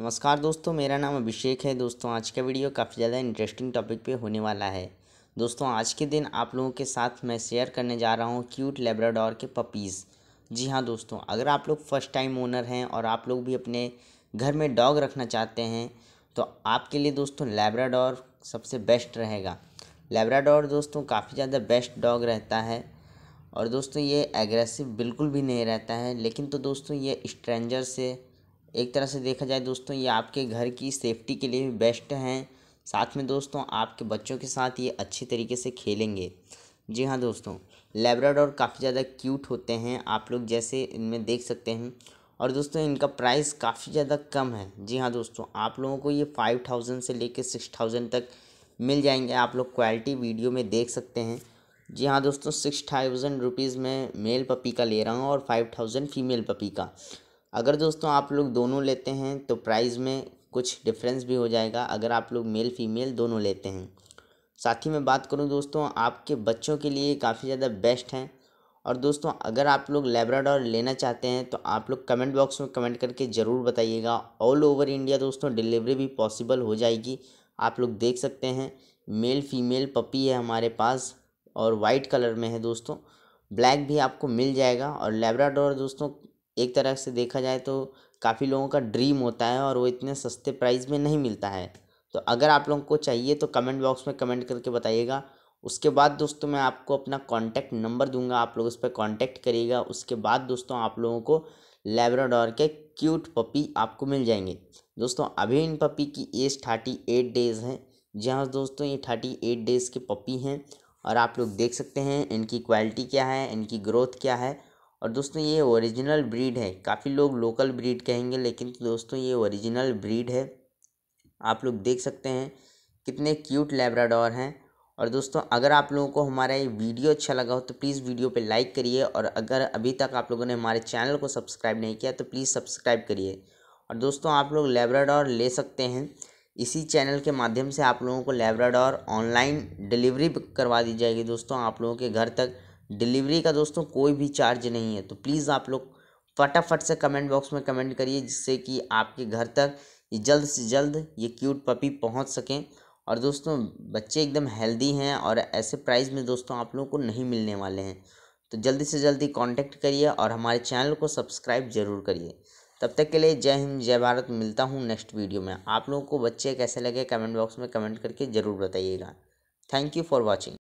नमस्कार दोस्तों मेरा नाम अभिषेक है दोस्तों आज का वीडियो काफ़ी ज़्यादा इंटरेस्टिंग टॉपिक पे होने वाला है दोस्तों आज के दिन आप लोगों के साथ मैं शेयर करने जा रहा हूँ क्यूट लेब्राडोर के पपीज़ जी हाँ दोस्तों अगर आप लोग फर्स्ट टाइम ओनर हैं और आप लोग भी अपने घर में डॉग रखना चाहते हैं तो आपके लिए दोस्तों लेब्राडोर सबसे बेस्ट रहेगा लेब्राडोर दोस्तों काफ़ी ज़्यादा बेस्ट डॉग रहता है और दोस्तों ये एग्रेसिव बिल्कुल भी नहीं रहता है लेकिन तो दोस्तों ये स्ट्रेंजर से एक तरह से देखा जाए दोस्तों ये आपके घर की सेफ्टी के लिए भी बेस्ट हैं साथ में दोस्तों आपके बच्चों के साथ ये अच्छे तरीके से खेलेंगे जी हाँ दोस्तों लेब्राडोर काफ़ी ज़्यादा क्यूट होते हैं आप लोग जैसे इनमें देख सकते हैं और दोस्तों इनका प्राइस काफ़ी ज़्यादा कम है जी हाँ दोस्तों आप लोगों को ये फाइव थाउजेंड से लेकर सिक्स थाउजेंड तक मिल जाएंगे आप लोग क्वालिटी वीडियो में देख सकते हैं जी हाँ दोस्तों सिक्स थाउजेंड रुपीज़ में मेल पपी का ले रहा हूँ और फाइव थाउजेंड फीमेल पपी का अगर दोस्तों आप लोग दोनों लेते हैं तो प्राइस में कुछ डिफरेंस भी हो जाएगा अगर आप लोग मेल फीमेल दोनों लेते हैं साथ ही मैं बात करूं दोस्तों आपके बच्चों के लिए काफ़ी ज़्यादा बेस्ट हैं और दोस्तों अगर आप लोग लेब्राडोर लेना चाहते हैं तो आप लोग कमेंट बॉक्स में कमेंट करके ज़रूर बताइएगा ऑल ओवर इंडिया दोस्तों डिलीवरी भी पॉसिबल हो जाएगी आप लोग देख सकते हैं मेल फीमेल पपी है हमारे पास और वाइट कलर में है दोस्तों ब्लैक भी आपको मिल जाएगा और लेब्राडोर दोस्तों एक तरह से देखा जाए तो काफ़ी लोगों का ड्रीम होता है और वो इतने सस्ते प्राइज़ में नहीं मिलता है तो अगर आप लोगों को चाहिए तो कमेंट बॉक्स में कमेंट करके बताइएगा उसके बाद दोस्तों मैं आपको अपना कॉन्टैक्ट नंबर दूंगा आप लोग उस पर कॉन्टैक्ट करिएगा उसके बाद दोस्तों आप लोगों को लेब्राडोर के क्यूट पपी आपको मिल जाएंगे दोस्तों अभी इन पपी की एज थर्टी एट डेज़ हैं जी हाँ दोस्तों ये थर्टी एट डेज़ के पपी हैं और आप लोग देख सकते हैं इनकी क्वालिटी क्या है इनकी ग्रोथ क्या है और दोस्तों ये ओरिजिनल ब्रीड है काफ़ी लोग लोकल ब्रीड कहेंगे लेकिन दोस्तों ये ओरिजिनल ब्रीड है आप लोग देख सकते हैं कितने क्यूट लेब्राडोर हैं और दोस्तों अगर आप लोगों को हमारा ये वीडियो अच्छा लगा हो तो प्लीज़ वीडियो पे लाइक करिए और अगर अभी तक आप लोगों ने हमारे चैनल को सब्सक्राइब नहीं किया तो प्लीज़ सब्सक्राइब करिए और दोस्तों आप लोग लेब्राडोर ले सकते हैं इसी चैनल के माध्यम से आप लोगों को लेब्राडोर ऑनलाइन डिलीवरी करवा दी जाएगी दोस्तों आप लोगों के घर तक डिलीवरी का दोस्तों कोई भी चार्ज नहीं है तो प्लीज़ आप लोग फटाफट से कमेंट बॉक्स में कमेंट करिए जिससे कि आपके घर तक ये जल्द से जल्द ये क्यूट पपी पहुंच सकें और दोस्तों बच्चे एकदम हेल्दी हैं और ऐसे प्राइस में दोस्तों आप लोगों को नहीं मिलने वाले हैं तो जल्दी से जल्दी कांटेक्ट करिए और हमारे चैनल को सब्सक्राइब ज़रूर करिए तब तक के लिए जय हिंद जय भारत मिलता हूँ नेक्स्ट वीडियो में आप लोगों को बच्चे कैसे लगे कमेंट बॉक्स में कमेंट करके ज़रूर बताइएगा थैंक यू फॉर वॉचिंग